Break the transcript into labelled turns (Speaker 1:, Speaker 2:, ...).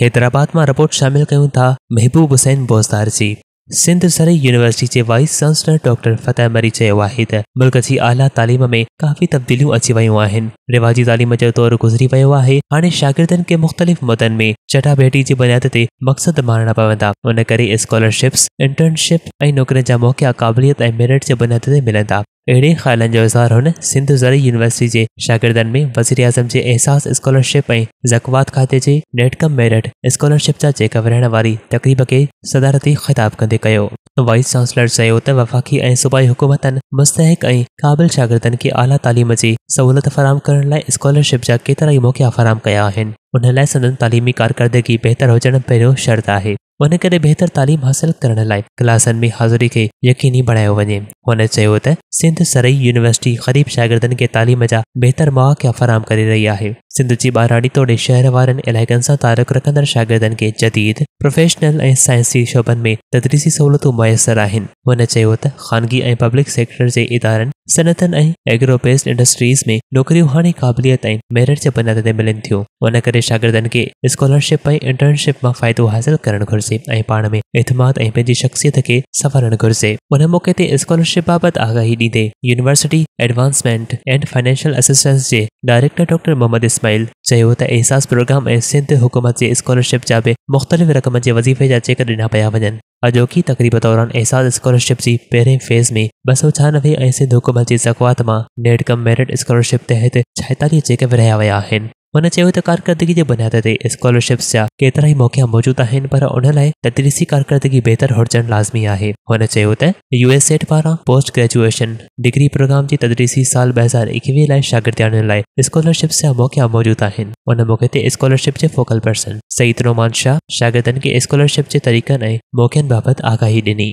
Speaker 1: हैदराबादમાં રપોર્ટ સામેલ કહ્યું હતા મહેબૂબ હુસૈન બોઝદારજી સિંધ સરે यूनिवर्सिटी જે વાઇસ ચાન્સલર ડોક્ટર ફતેહ મરીચે વાહિદ मुल्क की आला तालीम में काफ़ी तब्दीलियूं अची वयूं आहिनि रिवाजी तालीम के दौरु गुज़री वियो है हाँ शागिर्दनि के मुख़्तलिफ़ मुदनि में चटाभेटी जी बुनियाद ते मकसद मारना पवंदा उन स्कॉलरशिप्स इंटर्नशिप ऐं नौकरियुनि जा मौक़ा क़ाबिलियत ऐं मेरिट जे बुनियाद ते मिलंदा अड़े ख़्यालनि जो इज़हार हुन सिंध ज़री यूनिवर्सिटी के शागिर्दन में वज़ीर अज़म के एहसास स्कॉलरशिप ऐं ज़कवात खाते जे नेटकम मेरिट स्कॉलरशिप जा जेका विरहण वारी तक़रीब के सदारती ख़िताब कंदे वाइस चांसलर चयो त वफ़ाक़ी ऐं सूबाई हुकूमतनि मुस्तहिक ऐं क़ाबिल शागिर्दनि खे आला तलीम की सहूलत फराम करण लाइ स्कॉलरशिप जा केतिरा मौक़ा फराम कया उन लाइ संदन तालीमी कारकर्दगी बेहतर हुजणु पहिरियों शर्त आहे उन करे बेहतर तालीम हासिल कर लाइ में हाज़िरी के यकीनी बढ़ाया वे हुन सिंध सरई यूनिवर्सिटी ग़रीब शागिर्दनि के तालीम जहा बेहतर मौक फराम कर रही है सिंधु जी ॿारहं तोड़े शहर वारनि इलाइक़नि सां तारुक़ रखंदड़ शागिर्दनि खे जदीद प्रोफेशनल ऐं साइंसी शोबनि में तदरीसी सहूलियतूं मुयसरु आहिनि हुन चयो त ख़ानगी ऐं पब्लिक सेक्टर जे इदारनि सनतनि ऐं एग्रोबेस्ड इंडस्ट्रीज़ में नौकरियूं हाणे क़ाबिलियत ऐं मेरिट जे बुनियाद ते मिलनि थियूं उन करे शागिर्दनि खे स्कॉलरशिप ऐं इंटर्नशिप मां फ़ाइदो हासिल करणु घुरिजे ऐं पाण में इतमाद ऐं पंहिंजी शख़्सियत खे संवारणु घुरिजे उन मौक़े ते स्कॉलरशिप बाबति आगाही ॾींदे यूनिवर्सिटी एडवांसमेंट एंड फाइनेंशियल इस्माइल चयो त एहसास प्रोग्राम ऐं सिंध हुकूमत जे स्कॉलरशिप जा बि मुख़्तलिफ़ रक़म जे वज़ीफ़े जा चेक ॾिना पिया वञनि अॼोकी तक़रीब दौरान एहसास स्कॉलरशिप की पहिरें फेज़ में ॿ सौ छहानवे सिंध हुकूमत की ज़कवात में नेडकम मेरिट स्कॉलरशिप तहत छाहेतालीह चेक विरिहाया विया मनचेवत्या कारकिर्दगी जे बुनियाद ते स्कॉलरशिप्स जा केतिरा ई मौक़ा मौजूदु आहिनि पर उन तदरीसी कारकिर्दगी बेहतर हुजणु लाज़मी आहे हुन चयो त यूएसएड पारां पोस्ट ग्रेजुएशन डिग्री प्रोग्राम की तदरीसी साल ॿ हज़ार एकवीह लाइ शागिर्दयाणियुनि लाइ स्कॉलरशिप्स जा मौक़ा मौजूद आहिनि उन मौक़े ते स्कॉलरशिप के फोकल पर्सन सईद रोमान शाह शागिर्दनि के स्कॉलरशिप जे तरीक़नि ऐं मौक़नि बाबति आगाही ॾिनी